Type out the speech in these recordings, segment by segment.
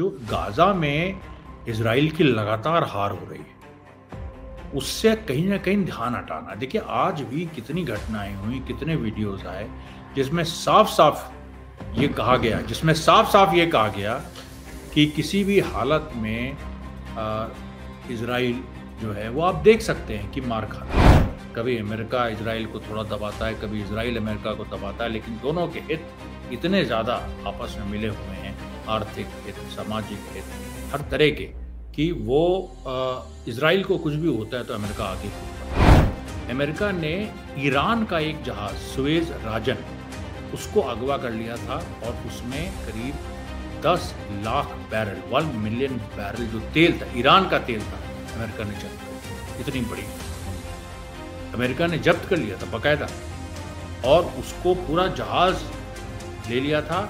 जो गाजा में इसराइल की लगातार हार हो रही है उससे कहीं ना कहीं ध्यान हटाना देखिए आज भी कितनी घटनाएं हुई कितने वीडियोस आए जिसमें साफ साफ ये कहा गया जिसमें साफ साफ ये कहा गया कि किसी भी हालत में इसराइल जो है वो आप देख सकते हैं कि मार खाता है कभी अमेरिका इसराइल को थोड़ा दबाता है कभी इसराइल अमेरिका को दबाता है लेकिन दोनों के हित इतने ज़्यादा आपस में मिले हुए हैं आर्थिक हित सामाजिक हित हर तरह के कि वो इसराइल को कुछ भी होता है तो अमेरिका आगे अमेरिका ने ईरान का एक जहाज सुज राजन उसको अगवा कर लिया था और उसमें करीब 10 लाख बैरल 1 मिलियन बैरल जो तेल था ईरान का तेल था अमेरिका ने जब्त कर इतनी बड़ी अमेरिका ने जब्त कर लिया था बाकायदा और उसको पूरा जहाज ले लिया था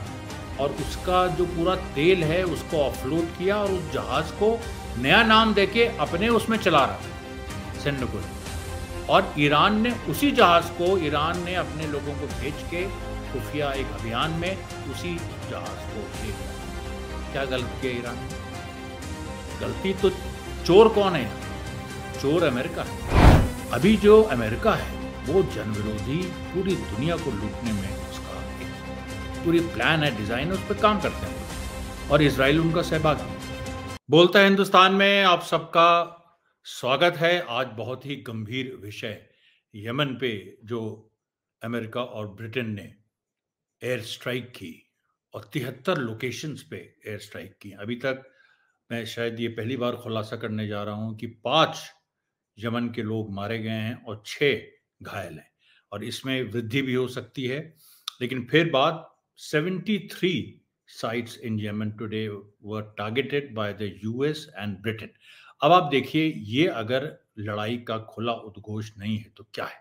और उसका जो पूरा तेल है उसको ऑफलोड किया और उस जहाज को नया नाम देके अपने उसमें चला रहा सैन्य और ईरान ने उसी जहाज को ईरान ने अपने लोगों को भेज के खुफिया एक अभियान में उसी जहाज को ले क्या गलत किया ईरान ने गलती तो चोर कौन है चोर अमेरिका है अभी जो अमेरिका है वो जन विरोधी पूरी दुनिया को लूटने में पूरी प्लान है डिज़ाइन है उस पर काम करते हैं और इसराइल उनका सहभागी बोलता है हिंदुस्तान में आप सबका स्वागत है आज बहुत ही गंभीर विषय यमन पे जो अमेरिका और ब्रिटेन ने एयर स्ट्राइक की और तिहत्तर लोकेशंस पे एयर स्ट्राइक की अभी तक मैं शायद ये पहली बार खुलासा करने जा रहा हूँ कि पांच यमन के लोग मारे गए हैं और छः घायल हैं और इसमें वृद्धि भी हो सकती है लेकिन फिर बात 73 sites in Yemen today were targeted by the US and Britain अब आप देखिए ये अगर लड़ाई का खुला उद्घोष नहीं है तो क्या है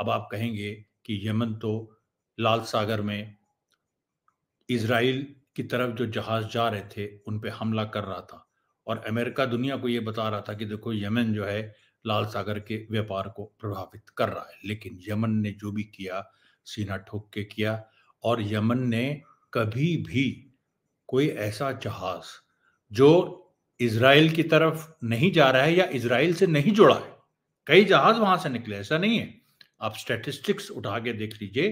अब आप कहेंगे कि यमन तो लाल सागर में इसराइल की तरफ जो जहाज जा रहे थे उन पे हमला कर रहा था और अमेरिका दुनिया को ये बता रहा था कि देखो यमन जो है लाल सागर के व्यापार को प्रभावित कर रहा है लेकिन यमन ने जो भी किया सीना ठोक के किया और यमन ने कभी भी कोई ऐसा जहाज जो इसराइल की तरफ नहीं जा रहा है या इसराइल से नहीं जुड़ा है कई जहाज वहां से निकले ऐसा नहीं है आप स्टेटिस्टिक्स उठा के देख लीजिए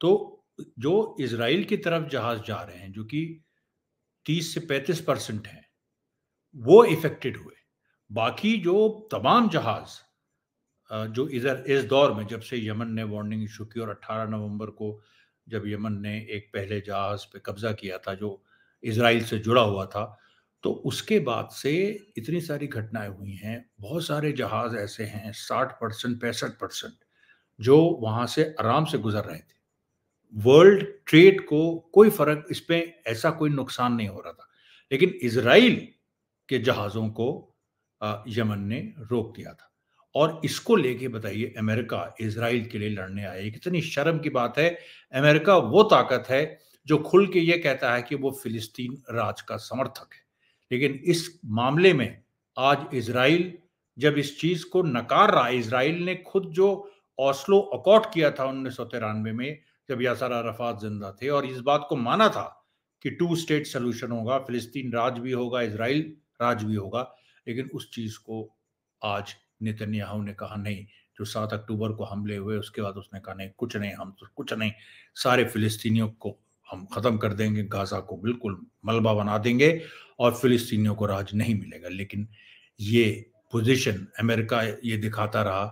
तो जो इसराइल की तरफ जहाज जा रहे हैं जो कि 30 से 35 परसेंट है वो इफेक्टेड हुए बाकी जो तमाम जहाज जो इधर इस दौर में जब से यमन ने वार्निंग इशू की और 18 नवंबर को जब यमन ने एक पहले जहाज पे कब्जा किया था जो इसराइल से जुड़ा हुआ था तो उसके बाद से इतनी सारी घटनाएं हुई हैं बहुत सारे जहाज ऐसे हैं साठ परसेंट पैंसठ परसेंट जो वहां से आराम से गुजर रहे थे वर्ल्ड ट्रेड को कोई फर्क इस पर ऐसा कोई नुकसान नहीं हो रहा था लेकिन इसराइल के जहाज़ों को यमन ने रोक दिया था और इसको लेके बताइए अमेरिका इसराइल के लिए लड़ने आए कितनी शर्म की बात है अमेरिका वो ताकत है जो खुल के ये कहता है कि वो फिलिस्तीन राज का समर्थक है लेकिन इस मामले में आज इसराइल जब इस चीज को नकार रहा इसराइल ने खुद जो ऑस्लो अकॉट किया था उन्नीस में जब यासर अरफात जिंदा थे और इस बात को माना था कि टू स्टेट सोल्यूशन होगा फिलिस्तीन राज भी होगा इसराइल राज भी होगा लेकिन उस चीज को आज नितन्याहू ने कहा नहीं जो सात अक्टूबर को हमले हुए उसके बाद उसने कहा नहीं कुछ नहीं हम तो कुछ नहीं सारे फिलिस्तीनियों को हम ख़त्म कर देंगे गाज़ा को बिल्कुल मलबा बना देंगे और फिलिस्तीनियों को राज नहीं मिलेगा लेकिन ये पोजीशन अमेरिका ये दिखाता रहा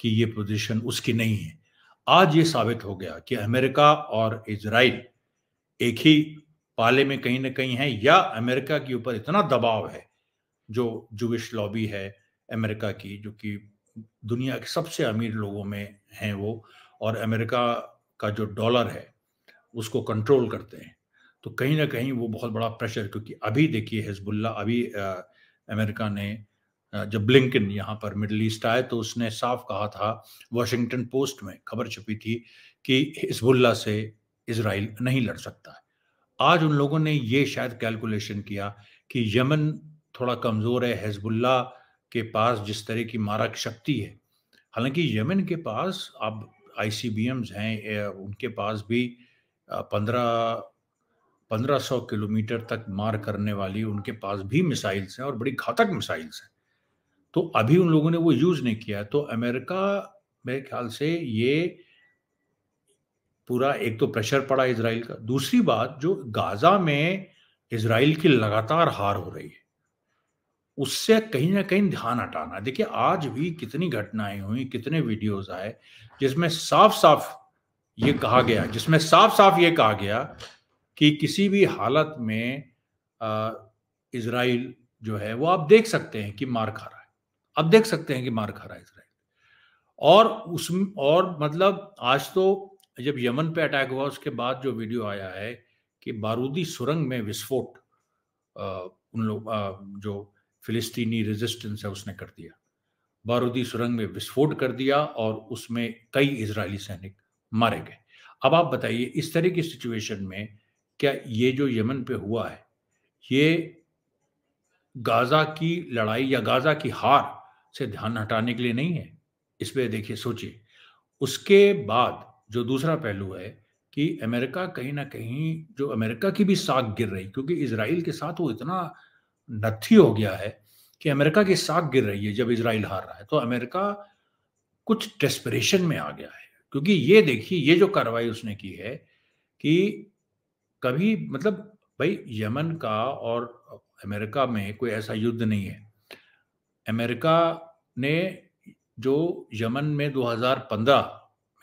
कि ये पोजीशन उसकी नहीं है आज ये साबित हो गया कि अमेरिका और इसराइल एक ही पाले में कहीं ना कहीं है या अमेरिका के ऊपर इतना दबाव है जो जुविश लॉबी है अमेरिका की जो कि दुनिया के सबसे अमीर लोगों में हैं वो और अमेरिका का जो डॉलर है उसको कंट्रोल करते हैं तो कहीं ना कहीं वो बहुत बड़ा प्रेशर क्योंकि अभी देखिए हिजबुल्ला अभी आ, अमेरिका ने जब ब्लिंकन यहाँ पर मिडल ईस्ट आए तो उसने साफ कहा था वाशिंगटन पोस्ट में खबर छपी थी कि हिजबुल्ला से इसराइल नहीं लड़ सकता है आज उन लोगों ने ये शायद कैलकुलेशन किया कि यमन थोड़ा कमज़ोर है हिजबुल्ला के पास जिस तरह की मारक शक्ति है हालांकि यमन के पास अब आईसीबीएम्स हैं उनके पास भी पंद्रह पंद्रह सौ किलोमीटर तक मार करने वाली उनके पास भी मिसाइल्स हैं और बड़ी घातक मिसाइल्स हैं तो अभी उन लोगों ने वो यूज़ नहीं किया तो अमेरिका मेरे ख्याल से ये पूरा एक तो प्रेशर पड़ा इसराइल का दूसरी बात जो गाज़ा में इसराइल की लगातार हार हो रही है उससे कहीं ना कहीं ध्यान हटाना देखिए आज भी कितनी घटनाएं हुई कितने वीडियोस आए जिसमें साफ साफ ये कहा गया जिसमें साफ साफ ये कहा गया कि किसी भी हालत में इसराइल जो है वो आप देख सकते हैं कि मार खा रहा है आप देख सकते हैं कि मार खा रहा है इसराइल और उस और मतलब आज तो जब यमन पे अटैक हुआ उसके बाद जो वीडियो आया है कि बारूदी सुरंग में विस्फोट उन लोग जो फिलिस्तीनी रेजिस्टेंस है उसने कर दिया बारूदी सुरंग में विस्फोट कर दिया और उसमें कई इजरायली सैनिक मारे गए अब आप बताइए इस तरह की सिचुएशन में क्या ये जो यमन पे हुआ है ये गाजा की लड़ाई या गाजा की हार से ध्यान हटाने के लिए नहीं है इस पर देखिए सोचिए उसके बाद जो दूसरा पहलू है कि अमेरिका कहीं ना कहीं जो अमेरिका की भी साख गिर रही क्योंकि इसराइल के साथ वो इतना नथी हो गया है कि अमेरिका की साख गिर रही है जब इसराइल हार रहा है तो अमेरिका कुछ डेस्परेशन में आ गया है क्योंकि ये देखिए ये जो कार्रवाई उसने की है कि कभी मतलब भाई यमन का और अमेरिका में कोई ऐसा युद्ध नहीं है अमेरिका ने जो यमन में 2015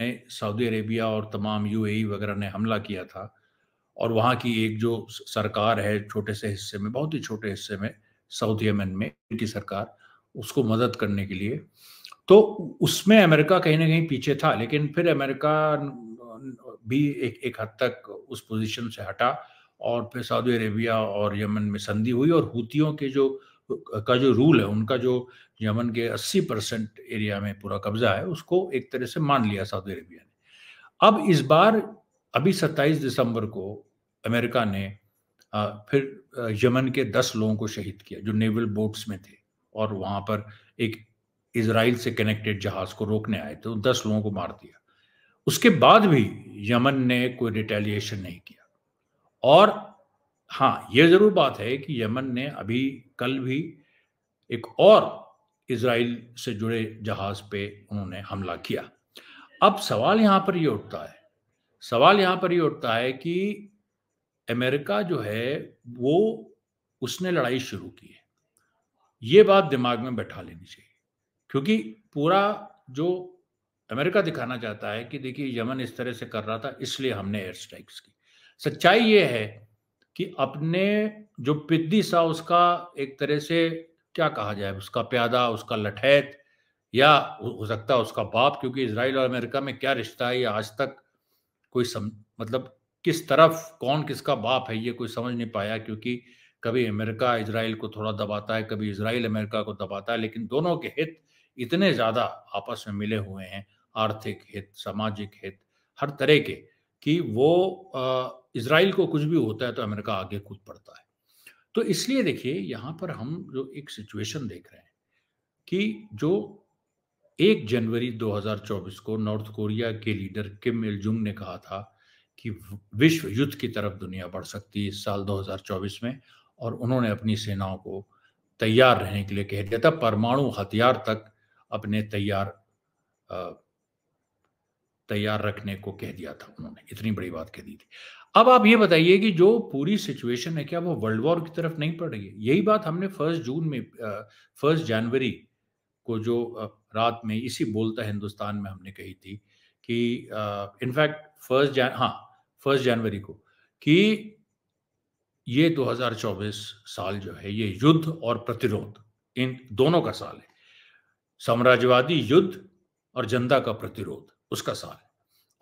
में सऊदी अरेबिया और तमाम यूएई e वगैरह ने हमला किया था और वहाँ की एक जो सरकार है छोटे से हिस्से में बहुत ही छोटे हिस्से में साउथ यमन में इनकी सरकार उसको मदद करने के लिए तो उसमें अमेरिका कहीं ना कहीं पीछे था लेकिन फिर अमेरिका भी एक एक हद तक उस पोजीशन से हटा और फिर सऊदी अरेबिया और यमन में संधि हुई और हूतियों के जो का जो रूल है उनका जो यमन के 80 परसेंट एरिया में पूरा कब्जा है उसको एक तरह से मान लिया सऊदी अरेबिया ने अब इस बार अभी 27 दिसंबर को अमेरिका ने फिर यमन के दस लोगों को शहीद किया जो नेवल बोट्स में थे और वहां पर एक इसराइल से कनेक्टेड जहाज को रोकने आए थे तो दस लोगों को मार दिया उसके बाद भी यमन ने कोई रिटेलिएशन नहीं किया और हाँ ये ज़रूर बात है कि यमन ने अभी कल भी एक और इसराइल से जुड़े जहाज पे उन्होंने हमला किया अब सवाल यहां पर ये उठता है सवाल यहां पर ये उठता है कि अमेरिका जो है वो उसने लड़ाई शुरू की है ये बात दिमाग में बैठा लेनी चाहिए क्योंकि पूरा जो अमेरिका दिखाना चाहता है कि देखिए यमन इस तरह से कर रहा था इसलिए हमने एयर स्ट्राइक्स की सच्चाई ये है कि अपने जो पिद्दी सा उसका एक तरह से क्या कहा जाए उसका प्यादा उसका लठैत या हो सकता है उसका बाप क्योंकि इसराइल और अमेरिका में क्या रिश्ता है ये आज तक कोई सम मतलब किस तरफ कौन किसका बाप है ये कोई समझ नहीं पाया क्योंकि कभी अमेरिका इसराइल को थोड़ा दबाता है कभी इसराइल अमेरिका को दबाता है लेकिन दोनों के हित इतने ज़्यादा आपस में मिले हुए हैं आर्थिक हित सामाजिक हित हर तरह के कि वो इसराइल को कुछ भी होता है तो अमेरिका आगे कूद पड़ता है तो इसलिए देखिए यहाँ पर हम जो एक सिचुएशन देख रहे हैं कि जो एक जनवरी 2024 को नॉर्थ कोरिया के लीडर किम इल जुंग ने कहा था कि विश्व युद्ध की तरफ दुनिया बढ़ सकती है इस साल 2024 में और उन्होंने अपनी सेनाओं को तैयार रहने के लिए कह दिया था परमाणु हथियार तक अपने तैयार तैयार रखने को कह दिया था उन्होंने इतनी बड़ी बात कह दी थी अब आप ये बताइए कि जो पूरी सिचुएशन है क्या वो वर्ल्ड वॉर की तरफ नहीं पड़ रही है यही बात हमने फर्स्ट जून में फर्स्ट जनवरी को जो रात में इसी बोलता हिंदुस्तान में हमने कही थी कि इनफैक्ट फर्स्ट जैन हाँ फर्स्ट जनवरी को कि ये 2024 साल जो है ये युद्ध और प्रतिरोध इन दोनों का साल है साम्राज्यवादी युद्ध और जनता का प्रतिरोध उसका साल है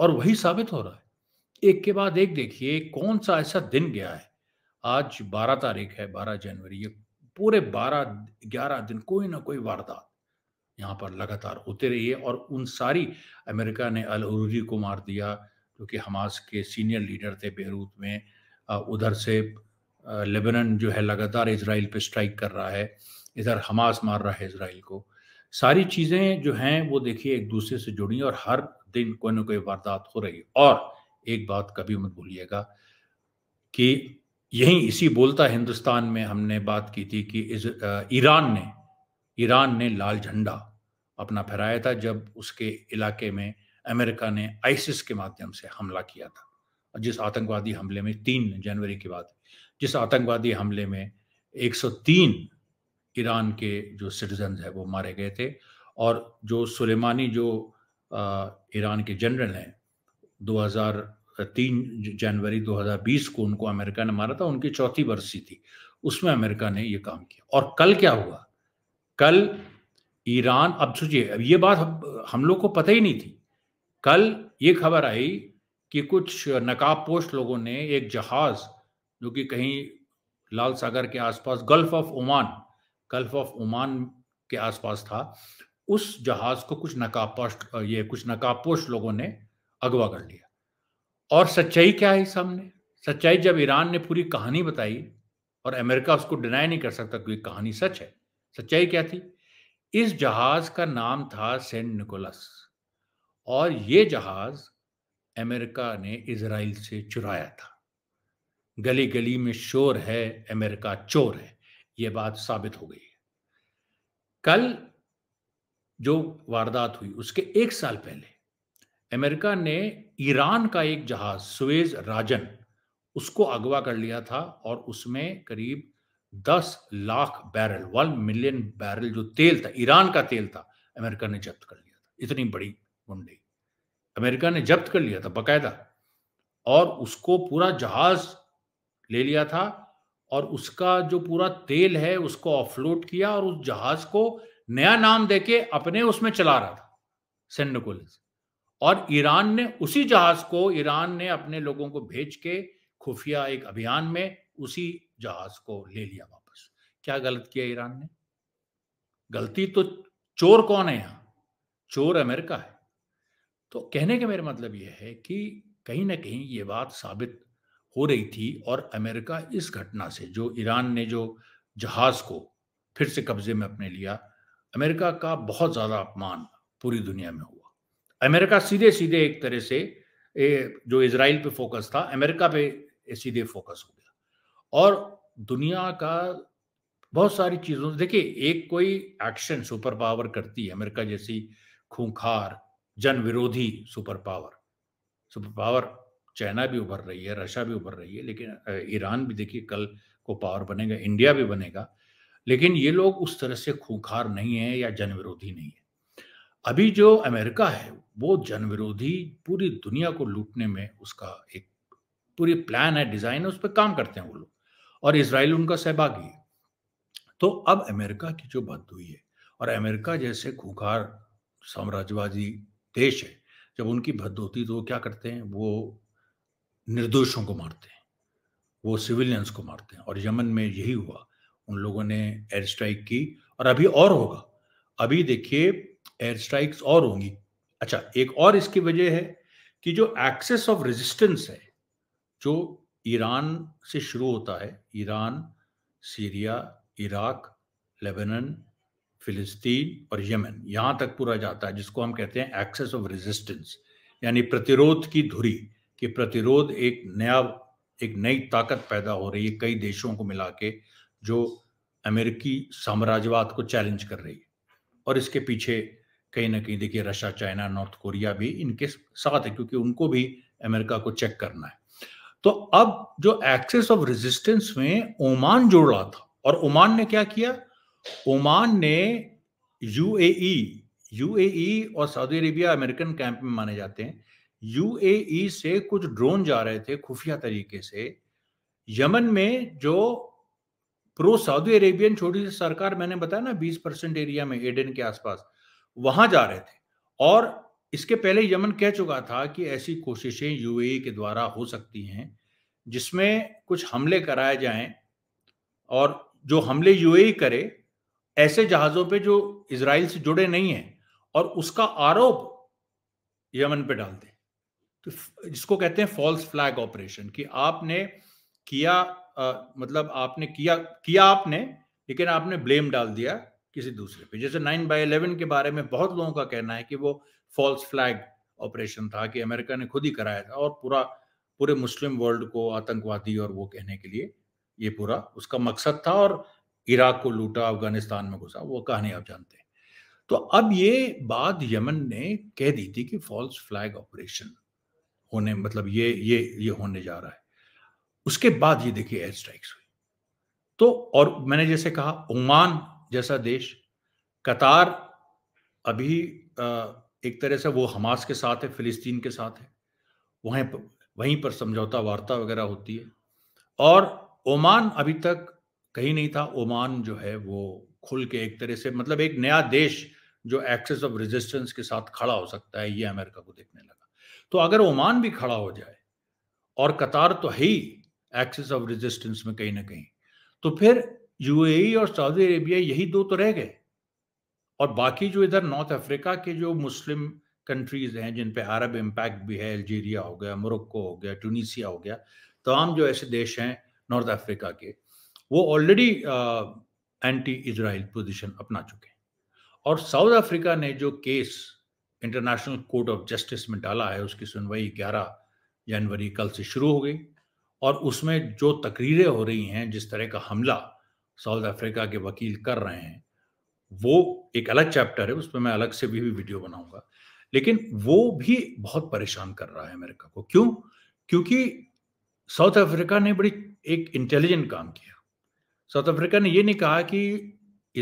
और वही साबित हो रहा है एक के बाद एक देखिए कौन सा ऐसा दिन गया है आज 12 तारीख है 12 जनवरी ये पूरे 12 11 दिन कोई ना कोई वारदात यहाँ पर लगातार होते रही है और उन सारी अमेरिका ने अल को मार दिया क्योंकि हमास के सीनियर लीडर थे बेरूत में उधर से लेबनान जो है लगातार इसराइल पे स्ट्राइक कर रहा है इधर हमास मार रहा है इसराइल को सारी चीज़ें जो हैं वो देखिए एक दूसरे से जुड़ी और हर दिन कोई ना कोई वारदात हो रही और एक बात कभी मत भूलिएगा कि यही इसी बोलता हिंदुस्तान में हमने बात की थी कि इस ईरान ने ईरान ने लाल झंडा अपना फहराया था जब उसके इलाके में अमेरिका ने आइसिस के माध्यम से हमला किया था और जिस आतंकवादी हमले में तीन जनवरी के बाद जिस आतंकवादी हमले में 103 ईरान के जो सिटीजन है वो मारे गए थे और जो सुलेमानी जो ईरान के जनरल हैं 2003 जनवरी 2020 को उनको अमेरिका ने मारा था उनकी चौथी बरसी थी उसमें अमेरिका ने ये काम किया और कल क्या हुआ कल ईरान अब सोचिए अब ये बात हम लोग को पता ही नहीं थी कल ये खबर आई कि कुछ नकाबपोश लोगों ने एक जहाज जो कि कहीं लाल सागर के आसपास Gulf of Oman Gulf of Oman के आसपास था उस जहाज को कुछ नकाबपोश ये कुछ नकाबपोश लोगों ने अगवा कर लिया और सच्चाई क्या है सामने सच्चाई जब ईरान ने पूरी कहानी बताई और अमेरिका उसको डिनाई नहीं कर सकता क्योंकि कहानी सच है सच्चाई क्या थी इस जहाज का नाम था सेंट निकोलस और ये जहाज अमेरिका ने इसराइल से चुराया था गली गली में शोर है अमेरिका चोर है ये बात साबित हो गई है कल जो वारदात हुई उसके एक साल पहले अमेरिका ने ईरान का एक जहाज सुवेज राजन उसको अगवा कर लिया था और उसमें करीब दस lakh barrel one million barrel जो तेल था ईरान का तेल था अमेरिका ने जब्त कर लिया था इतनी बड़ी वनडे अमेरिका ने जब्त कर लिया था बकायदा और उसको पूरा जहाज ले लिया था और उसका जो पूरा तेल है उसको ऑफलोड किया और उस जहाज को नया नाम देके अपने उसमें चला रहा था सेंडोकोलिस और ईरान ने उसी जहाज को ईरान ने अपने लोगों को भेज के खुफिया एक अभियान में उसी जहाज को ले लिया वापस क्या गलत किया ईरान ने गलती तो चोर कौन है यहां चोर अमेरिका है तो कहने का मेरा मतलब यह है कि कहीं ना कहीं ये बात साबित हो रही थी और अमेरिका इस घटना से जो ईरान ने जो जहाज को फिर से कब्जे में अपने लिया अमेरिका का बहुत ज़्यादा अपमान पूरी दुनिया में हुआ अमेरिका सीधे सीधे एक तरह से जो इसराइल पे फोकस था अमेरिका पे सीधे फोकस हो गया और दुनिया का बहुत सारी चीज़ों देखिए एक कोई एक्शन सुपर पावर करती है अमेरिका जैसी खूंखार जन विरोधी super power super power China भी उभर रही है रशिया भी उभर रही है लेकिन ईरान भी देखिए कल को पावर बनेगा इंडिया भी बनेगा लेकिन ये लोग उस तरह से खूंखार नहीं है या जन विरोधी नहीं है अभी जो अमेरिका है वो जन विरोधी पूरी दुनिया को लूटने में उसका एक पूरी प्लान है डिजाइन है उस पर काम करते हैं वो लोग और इसराइल उनका सहभागी है तो अब अमेरिका की जो बद हुई है और अमेरिका जैसे खूंखार साम्राज्यवादी देश है जब उनकी भद्द होती है तो वो क्या करते हैं वो निर्दोषों को मारते हैं वो सिविलियंस को मारते हैं और यमन में यही हुआ उन लोगों ने एयर स्ट्राइक की और अभी और होगा अभी देखिए एयर स्ट्राइक्स और होंगी अच्छा एक और इसकी वजह है कि जो एक्सेस ऑफ रेजिस्टेंस है जो ईरान से शुरू होता है ईरान सीरिया इराक लेबनान फिलिस्तीन और यमन यहां तक पूरा जाता है जिसको हम कहते हैं एक्सेस ऑफ रेजिस्टेंस यानी प्रतिरोध की धुरी कि प्रतिरोध एक नया एक नई ताकत पैदा हो रही है कई देशों को मिला के जो अमेरिकी साम्राज्यवाद को चैलेंज कर रही है और इसके पीछे कहीं ना कहीं देखिए रशिया चाइना नॉर्थ कोरिया भी इनके साथ है क्योंकि उनको भी अमेरिका को चेक करना है तो अब जो एक्सेस ऑफ रेजिस्टेंस में ओमान जोड़ रहा था और ओमान ने क्या किया ओमान ने यूएई यूएई e, e और सऊदी अरेबिया अमेरिकन कैंप में माने जाते हैं यूएई e से कुछ ड्रोन जा रहे थे खुफिया तरीके से यमन में जो प्रो सऊदी अरेबियन छोटी सी सरकार मैंने बताया ना 20 परसेंट एरिया में एडन के आसपास वहां जा रहे थे और इसके पहले यमन कह चुका था कि ऐसी कोशिशें यूएई के द्वारा हो सकती हैं जिसमें कुछ हमले कराए जाएं और जो हमले यूएई करे ऐसे जहाजों पे जो इसराइल से जुड़े नहीं है और उसका आरोप यमन पे डाल दें तो जिसको कहते हैं फॉल्स फ्लैग ऑपरेशन कि आपने किया आ, मतलब आपने किया किया आपने लेकिन आपने ब्लेम डाल दिया किसी दूसरे पे जैसे नाइन बाई इलेवन के बारे में बहुत लोगों का कहना है कि वो फॉल्स फ्लैग ऑपरेशन था कि अमेरिका ने खुद ही कराया था और पूरा पूरे मुस्लिम वर्ल्ड को आतंकवादी और वो कहने के लिए ये पूरा उसका मकसद था और इराक को लूटा अफगानिस्तान में घुसा वो कहानी आप जानते हैं तो अब ये बात यमन ने कह दी थी कि फॉल्स फ्लैग ऑपरेशन होने मतलब ये ये ये होने जा रहा है उसके बाद ये देखिए एयर स्ट्राइक्स हुई तो और मैंने जैसे कहा ओमान जैसा देश कतार अभी एक तरह से वो हमास के साथ है फिलिस्तीन के साथ है वहीं पर वहीं पर समझौता वार्ता वगैरह होती है और ओमान अभी तक कहीं नहीं था ओमान जो है वो खुल के एक तरह से मतलब एक नया देश जो एक्सेस ऑफ रेजिस्टेंस के साथ खड़ा हो सकता है ये अमेरिका को देखने लगा तो अगर ओमान भी खड़ा हो जाए और कतार तो है ही एक्सेस ऑफ रेजिस्टेंस में कहीं ना कहीं तो फिर यूएई e और सऊदी अरेबिया यही दो तो रह गए और बाकी जो इधर नॉर्थ अफ्रीका के जो मुस्लिम कंट्रीज हैं जिन पे अरब इम्पैक्ट भी है अल्जीरिया हो गया मोरक्को हो गया ट्यूनिशिया हो गया तमाम जो ऐसे देश हैं नॉर्थ अफ्रीका के वो ऑलरेडी एंटी इसराइल पोजीशन अपना चुके हैं और साउथ अफ्रीका ने जो case international court of justice में डाला है उसकी सुनवाई 11 जनवरी कल से शुरू हो गई और उसमें जो तकरीरें हो रही हैं जिस तरह का हमला साउथ अफ्रीका के वकील कर रहे हैं वो एक अलग चैप्टर है उस पर मैं अलग से भी, भी वीडियो बनाऊंगा लेकिन वो भी बहुत परेशान कर रहा है अमेरिका को क्यों क्योंकि साउथ अफ्रीका ने बड़ी एक इंटेलिजेंट काम किया साउथ अफ्रीका ने ये नहीं कहा कि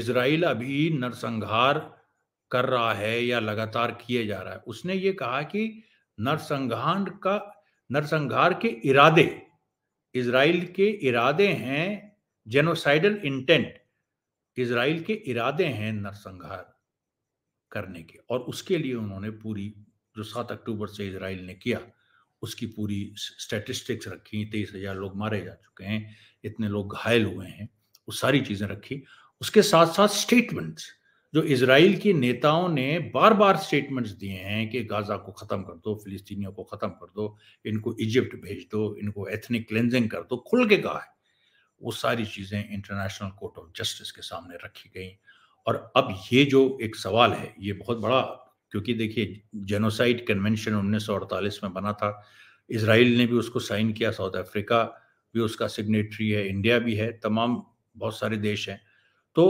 इसराइल अभी नरसंहार कर रहा है या लगातार किए जा रहा है उसने ये कहा कि नरसंहार का नरसंहार के इरादे इसराइल के इरादे हैं जेनोसाइडल इंटेंट इसराइल के इरादे हैं नरसंहार करने के और उसके लिए उन्होंने पूरी जो सात अक्टूबर से इसराइल ने किया उसकी पूरी स्टैटिस्टिक्स रखी तेईस हजार लोग मारे जा चुके हैं इतने लोग घायल हुए हैं वो सारी चीज़ें रखी उसके साथ साथ स्टेटमेंट्स जो इसराइल के नेताओं ने बार बार स्टेटमेंट्स दिए हैं कि गाज़ा को ख़त्म कर दो फिलिस्तीनियों को ख़त्म कर दो इनको इजिप्ट भेज दो इनको एथनिक क्लेंजिंग कर दो खुल के कहा है वो सारी चीज़ें इंटरनेशनल कोर्ट ऑफ जस्टिस के सामने रखी गई और अब ये जो एक सवाल है ये बहुत बड़ा क्योंकि देखिए जेनोसाइड कन्वेंशन उन्नीस में बना था इसराइल ने भी उसको साइन किया साउथ अफ्रीका भी उसका सिग्नेटरी है इंडिया भी है तमाम बहुत सारे देश हैं तो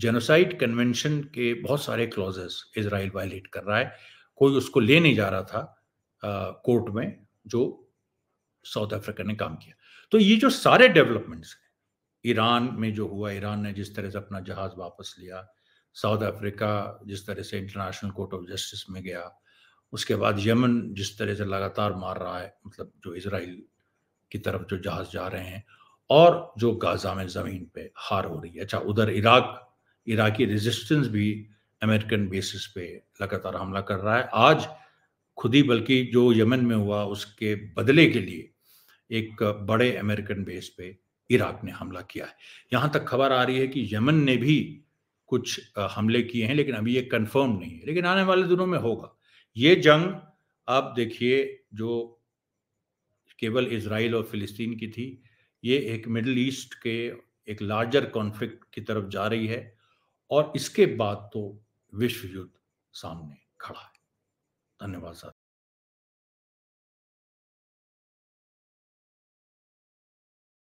जेनोसाइड कन्वेंशन के बहुत सारे क्लॉजेस इसराइल वायलेट कर रहा है कोई उसको ले नहीं जा रहा था आ, कोर्ट में जो साउथ अफ्रीका ने काम किया तो ये जो सारे डेवलपमेंट्स हैं ईरान में जो हुआ ईरान ने जिस तरह से अपना जहाज वापस लिया साउथ अफ्रीका जिस तरह से इंटरनेशनल कोर्ट ऑफ जस्टिस में गया उसके बाद यमन जिस तरह से लगातार मार रहा है मतलब जो इसराइल की तरफ जो जहाज जा रहे हैं और जो गाजा में ज़मीन पे हार हो रही है अच्छा उधर इराक इराकी रेजिस्टेंस भी अमेरिकन बेसिस पे लगातार हमला कर रहा है आज खुद ही बल्कि जो यमन में हुआ उसके बदले के लिए एक बड़े अमेरिकन बेस पे इराक ने हमला किया है यहाँ तक खबर आ रही है कि यमन ने भी कुछ हमले किए हैं लेकिन अभी ये कंफर्म नहीं है लेकिन आने वाले दिनों में होगा ये जंग आप देखिए जो केवल इसराइल और फिलिस्तीन की थी ये एक मिडल ईस्ट के एक लार्जर कॉन्फ्लिक्ट की तरफ जा रही है और इसके बाद तो विश्व युद्ध सामने खड़ा है धन्यवाद सर